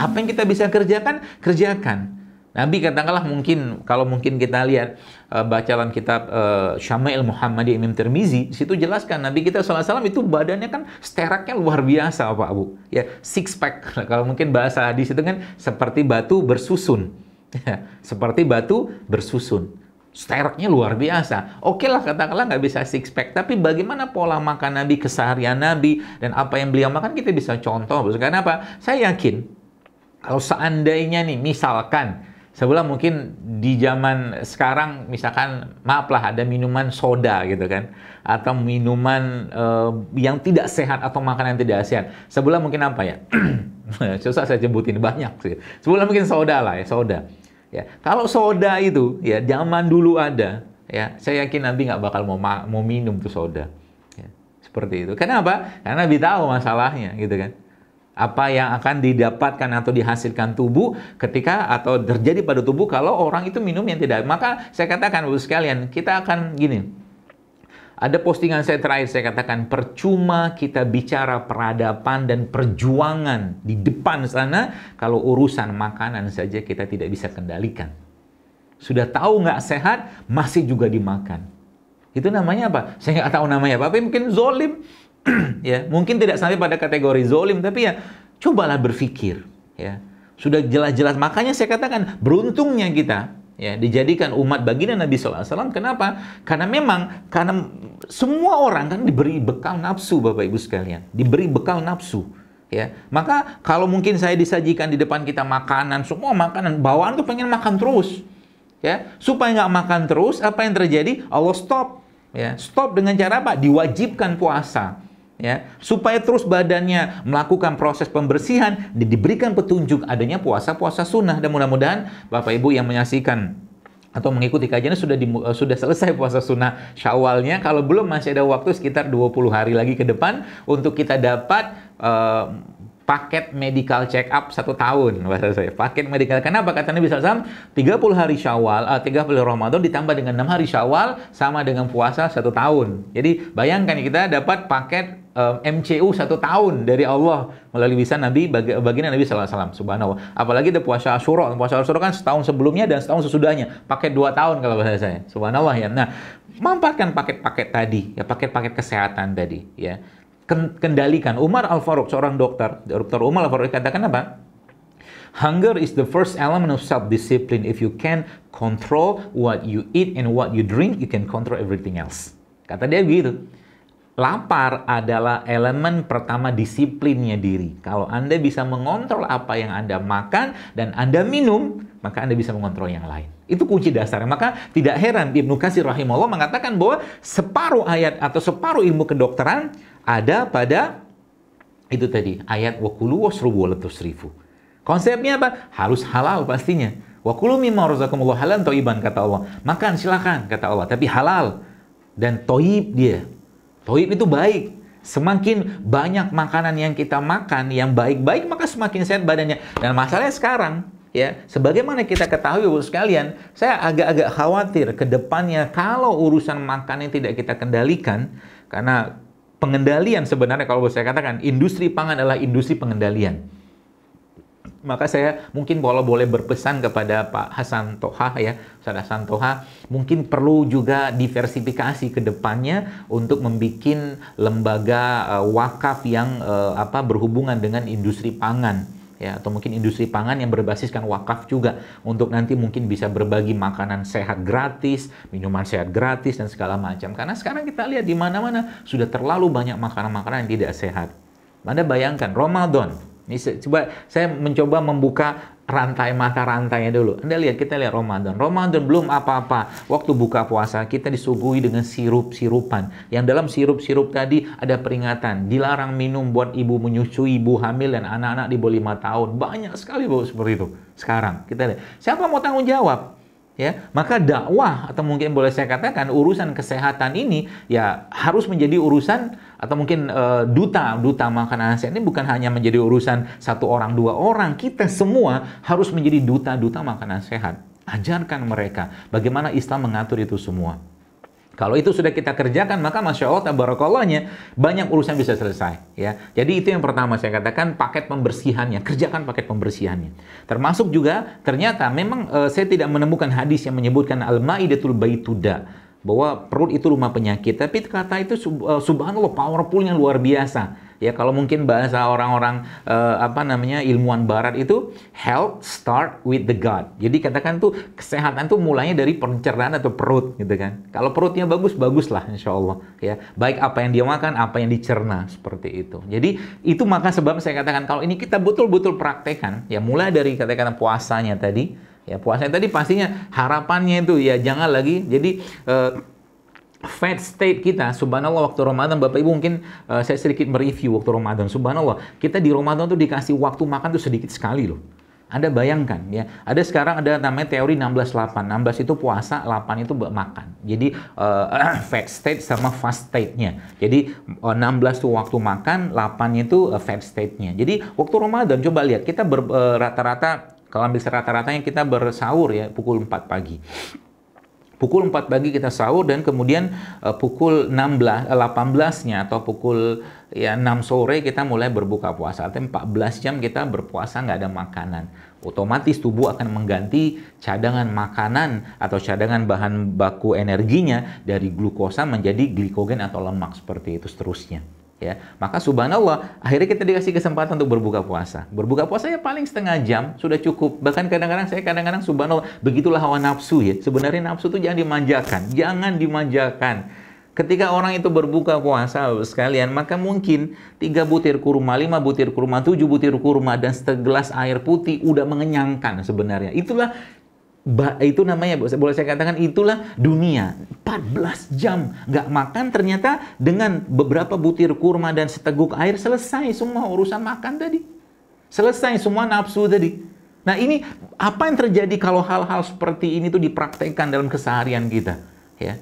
Apa yang kita bisa kerjakan, kerjakan. Nabi katakanlah mungkin kalau mungkin kita lihat uh, bacaan kitab uh, Syama'il Muhammad Imam termizi di situ jelaskan Nabi kita salah salam itu badannya kan steraknya luar biasa Pak Abu ya six pack kalau mungkin bahasa hadis itu kan seperti batu bersusun ya, seperti batu bersusun steraknya luar biasa. Oke okay lah katakanlah nggak bisa six pack, tapi bagaimana pola makan Nabi, keseharian Nabi, dan apa yang beliau makan kita bisa contoh. Karena apa? Saya yakin kalau seandainya nih misalkan sebelah mungkin di zaman sekarang misalkan maaflah ada minuman soda gitu kan atau minuman uh, yang tidak sehat atau makanan yang tidak sehat sebelah mungkin apa ya susah saya sebutin banyak sih sebelah mungkin soda lah ya soda ya kalau soda itu ya zaman dulu ada ya saya yakin nanti nggak bakal mau mau minum tuh soda ya, seperti itu kenapa karena lebih tahu masalahnya gitu kan apa yang akan didapatkan atau dihasilkan tubuh ketika atau terjadi pada tubuh kalau orang itu minum yang tidak. Maka saya katakan bu sekalian, kita akan gini. Ada postingan saya terakhir saya katakan percuma kita bicara peradaban dan perjuangan di depan sana kalau urusan makanan saja kita tidak bisa kendalikan. Sudah tahu nggak sehat masih juga dimakan. Itu namanya apa? Saya nggak tahu namanya tapi mungkin zolim. ya mungkin tidak sampai pada kategori zolim tapi ya cobalah berpikir ya sudah jelas-jelas makanya saya katakan beruntungnya kita ya dijadikan umat baginda Nabi Sallallahu Alaihi Wasallam Kenapa? Karena memang karena semua orang kan diberi bekal nafsu Bapak Ibu sekalian, diberi bekal nafsu. Ya, maka kalau mungkin saya disajikan di depan kita makanan, semua makanan bawaan tuh pengen makan terus, ya supaya nggak makan terus apa yang terjadi Allah stop, ya stop dengan cara apa? Diwajibkan puasa ya supaya terus badannya melakukan proses pembersihan diberikan petunjuk adanya puasa-puasa sunnah dan mudah-mudahan Bapak Ibu yang menyaksikan atau mengikuti kajiannya sudah di, eh, sudah selesai puasa sunnah syawalnya kalau belum masih ada waktu sekitar 20 hari lagi ke depan untuk kita dapat uh, paket medical check up satu tahun bahasa saya paket medical kenapa katanya bisa sam 30 hari syawal eh, uh, 30 Ramadan ditambah dengan 6 hari syawal sama dengan puasa satu tahun jadi bayangkan kita dapat paket MCU satu tahun dari Allah melalui bisa Nabi bagi, baginda Nabi Sallallahu Alaihi Subhanallah. Apalagi ada puasa Ashuro. Puasa Ashuro kan setahun sebelumnya dan setahun sesudahnya. Pakai dua tahun kalau bahasa saya. Subhanallah ya. Nah, manfaatkan paket-paket tadi ya paket-paket kesehatan tadi ya. Kendalikan. Umar Al Faruq seorang dokter, dokter Umar Al Faruq katakan apa? Hunger is the first element of self-discipline. If you can control what you eat and what you drink, you can control everything else. Kata dia begitu. Lapar adalah elemen pertama disiplinnya diri. Kalau Anda bisa mengontrol apa yang Anda makan dan Anda minum, maka Anda bisa mengontrol yang lain. Itu kunci dasarnya. Maka tidak heran Ibnu Katsir rahimahullah mengatakan bahwa separuh ayat atau separuh ilmu kedokteran ada pada itu tadi, ayat wakulu wasrubu walatusrifu. Konsepnya apa? Harus halal pastinya. Wakulu mimma razakumullah atau toiban kata Allah. Makan silakan kata Allah, tapi halal dan toib dia Toib itu baik. Semakin banyak makanan yang kita makan yang baik-baik maka semakin sehat badannya. Dan masalahnya sekarang ya, sebagaimana kita ketahui Bapak sekalian, saya agak-agak khawatir ke depannya kalau urusan makan yang tidak kita kendalikan karena pengendalian sebenarnya kalau saya katakan industri pangan adalah industri pengendalian. Maka saya mungkin kalau boleh berpesan kepada Pak Hasan Toha ya, Ustaz Hasan Toha, mungkin perlu juga diversifikasi ke depannya untuk membuat lembaga uh, wakaf yang uh, apa berhubungan dengan industri pangan ya atau mungkin industri pangan yang berbasiskan wakaf juga untuk nanti mungkin bisa berbagi makanan sehat gratis, minuman sehat gratis dan segala macam. Karena sekarang kita lihat di mana-mana sudah terlalu banyak makanan-makanan yang tidak sehat. Anda bayangkan Ramadan ini coba saya mencoba membuka rantai mata rantainya dulu. Anda lihat, kita lihat Ramadan. Ramadan belum apa-apa. Waktu buka puasa, kita disuguhi dengan sirup-sirupan. Yang dalam sirup-sirup tadi ada peringatan. Dilarang minum buat ibu menyusui, ibu hamil, dan anak-anak di bawah lima tahun. Banyak sekali bu seperti itu. Sekarang, kita lihat. Siapa mau tanggung jawab? ya maka dakwah atau mungkin boleh saya katakan urusan kesehatan ini ya harus menjadi urusan atau mungkin e, duta duta makanan sehat ini bukan hanya menjadi urusan satu orang dua orang kita semua harus menjadi duta duta makanan sehat ajarkan mereka bagaimana Islam mengatur itu semua kalau itu sudah kita kerjakan, maka masya Allah tabarakallahnya banyak urusan bisa selesai. Ya, jadi itu yang pertama saya katakan paket pembersihannya, kerjakan paket pembersihannya. Termasuk juga ternyata memang e, saya tidak menemukan hadis yang menyebutkan al-maidatul baituda bahwa perut itu rumah penyakit. Tapi kata itu eh, subhanallah powerfulnya luar biasa Ya kalau mungkin bahasa orang-orang uh, apa namanya ilmuwan barat itu health start with the gut. Jadi katakan tuh kesehatan tuh mulainya dari pencernaan atau perut gitu kan. Kalau perutnya bagus bagus lah insya Allah ya. Baik apa yang dia makan, apa yang dicerna seperti itu. Jadi itu maka sebab saya katakan kalau ini kita betul-betul praktekan ya mulai dari katakan puasanya tadi ya puasanya tadi pastinya harapannya itu ya jangan lagi jadi eh, fat state kita, subhanallah waktu Ramadan, Bapak Ibu mungkin uh, saya sedikit mereview waktu Ramadan, subhanallah, kita di Ramadan tuh dikasih waktu makan tuh sedikit sekali loh. Anda bayangkan ya, ada sekarang ada namanya teori 16-8. 16 itu puasa, 8 itu makan. Jadi uh, fat state sama fast state-nya. Jadi uh, 16 itu waktu makan, 8 itu uh, fat state-nya. Jadi waktu Ramadan coba lihat kita rata-rata uh, rata -rata, kalau ambil rata-ratanya kita bersahur ya pukul 4 pagi pukul 4 pagi kita sahur dan kemudian uh, pukul 16 18-nya eh, atau pukul ya 6 sore kita mulai berbuka puasa. Artinya 14 jam kita berpuasa nggak ada makanan. Otomatis tubuh akan mengganti cadangan makanan atau cadangan bahan baku energinya dari glukosa menjadi glikogen atau lemak seperti itu seterusnya ya maka subhanallah akhirnya kita dikasih kesempatan untuk berbuka puasa berbuka puasa ya paling setengah jam sudah cukup bahkan kadang-kadang saya kadang-kadang subhanallah begitulah hawa nafsu ya sebenarnya nafsu itu jangan dimanjakan jangan dimanjakan Ketika orang itu berbuka puasa sekalian, maka mungkin tiga butir kurma, lima butir kurma, tujuh butir kurma, dan segelas air putih udah mengenyangkan sebenarnya. Itulah itu namanya boleh saya katakan itulah dunia 14 jam nggak makan ternyata dengan beberapa butir kurma dan seteguk air selesai semua urusan makan tadi selesai semua nafsu tadi nah ini apa yang terjadi kalau hal-hal seperti ini tuh dipraktekkan dalam keseharian kita ya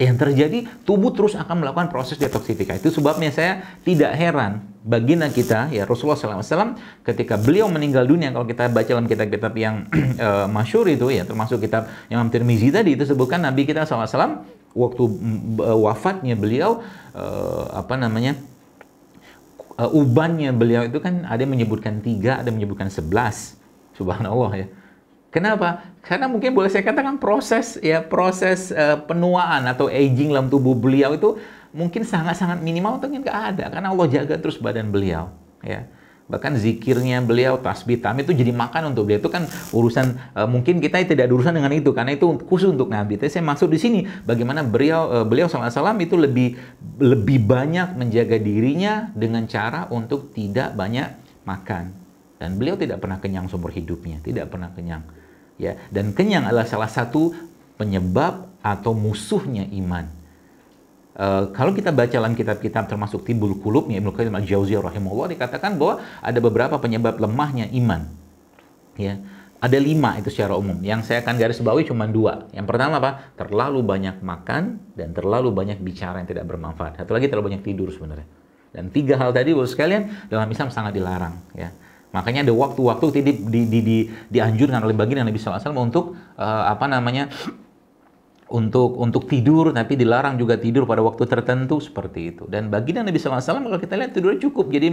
yang terjadi tubuh terus akan melakukan proses detoksifikasi. Itu sebabnya saya tidak heran baginda kita ya Rasulullah SAW ketika beliau meninggal dunia kalau kita baca dalam kitab-kitab yang uh, masyur itu ya termasuk kitab yang Tirmizi tadi itu sebutkan Nabi kita SAW waktu eh, wafatnya beliau uh, apa namanya uh, ubannya beliau itu kan ada yang menyebutkan tiga ada yang menyebutkan sebelas subhanallah ya Kenapa? Karena mungkin boleh saya katakan proses ya proses uh, penuaan atau aging dalam tubuh beliau itu mungkin sangat-sangat minimal atau mungkin nggak ada karena Allah jaga terus badan beliau ya bahkan zikirnya beliau tasbih tami itu jadi makan untuk beliau itu kan urusan uh, mungkin kita tidak ada urusan dengan itu karena itu khusus untuk nabi tapi saya maksud di sini bagaimana beliau uh, beliau salam itu lebih lebih banyak menjaga dirinya dengan cara untuk tidak banyak makan dan beliau tidak pernah kenyang seumur hidupnya tidak pernah kenyang ya dan kenyang adalah salah satu penyebab atau musuhnya iman. Uh, kalau kita baca dalam kitab-kitab termasuk Timbul Kulubnya Ibnu Qayyim Al-Jauziyah rahimahullah dikatakan bahwa ada beberapa penyebab lemahnya iman. Ya. Ada lima itu secara umum. Yang saya akan garis bawahi cuma dua. Yang pertama apa? Terlalu banyak makan dan terlalu banyak bicara yang tidak bermanfaat. Satu lagi terlalu banyak tidur sebenarnya. Dan tiga hal tadi, bos sekalian, dalam Islam sangat dilarang. Ya Makanya ada waktu-waktu di, di, di, di, dianjurkan oleh baginda Nabi SAW untuk uh, apa namanya untuk untuk tidur tapi dilarang juga tidur pada waktu tertentu seperti itu dan baginda Nabi SAW kalau kita lihat tidurnya cukup jadi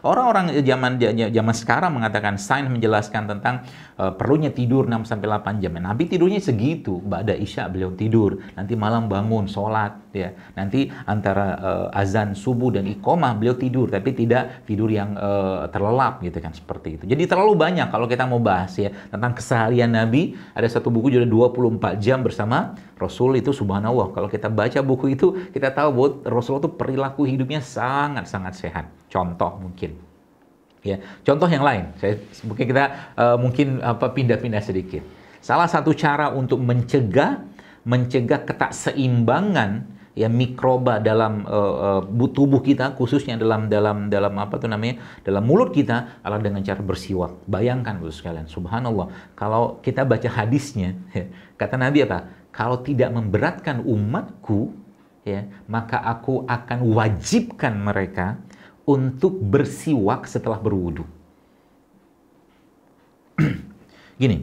orang-orang zaman zaman sekarang mengatakan sains menjelaskan tentang uh, perlunya tidur 6 sampai 8 jam ya, Nabi tidurnya segitu pada isya beliau tidur nanti malam bangun sholat ya nanti antara uh, azan subuh dan iqomah beliau tidur tapi tidak tidur yang uh, terlelap gitu kan seperti itu jadi terlalu banyak kalau kita mau bahas ya tentang keseharian Nabi ada satu buku judul 24 jam bersama Rasul itu subhanallah. Kalau kita baca buku itu, kita tahu bahwa Rasul itu perilaku hidupnya sangat-sangat sehat. Contoh mungkin. Ya, contoh yang lain. Saya mungkin kita uh, mungkin apa pindah-pindah sedikit. Salah satu cara untuk mencegah mencegah ketakseimbangan ya mikroba dalam uh, uh, tubuh kita khususnya dalam dalam dalam apa tuh namanya dalam mulut kita adalah dengan cara bersiwak bayangkan bos sekalian subhanallah kalau kita baca hadisnya kata nabi apa kalau tidak memberatkan umatku, ya, maka aku akan wajibkan mereka untuk bersiwak setelah berwudu. Gini,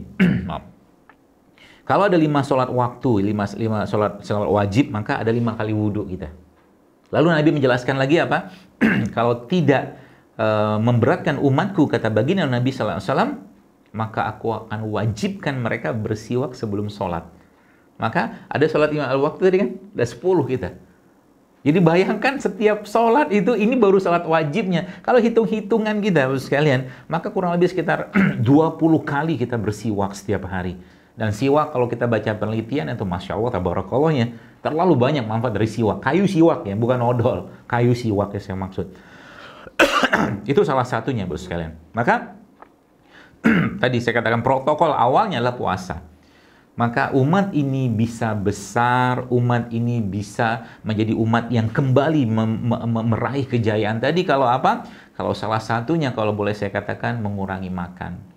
Kalau ada lima sholat waktu, lima, lima sholat, sholat wajib, maka ada lima kali wudhu kita. Lalu Nabi menjelaskan lagi apa? kalau tidak e, memberatkan umatku, kata baginda Nabi SAW, maka aku akan wajibkan mereka bersiwak sebelum sholat. Maka ada sholat lima waktu tadi kan? Ada sepuluh kita. Jadi bayangkan setiap sholat itu, ini baru sholat wajibnya. Kalau hitung-hitungan kita, sekalian, maka kurang lebih sekitar 20 kali kita bersiwak setiap hari. Dan siwak kalau kita baca penelitian itu Masya Allah tabarakallohnya terlalu banyak manfaat dari siwak. Kayu siwak ya, bukan odol. Kayu siwak ya saya maksud. itu salah satunya bos sekalian. Maka tadi saya katakan protokol awalnya adalah puasa maka umat ini bisa besar, umat ini bisa menjadi umat yang kembali meraih kejayaan tadi kalau apa? Kalau salah satunya kalau boleh saya katakan mengurangi makan.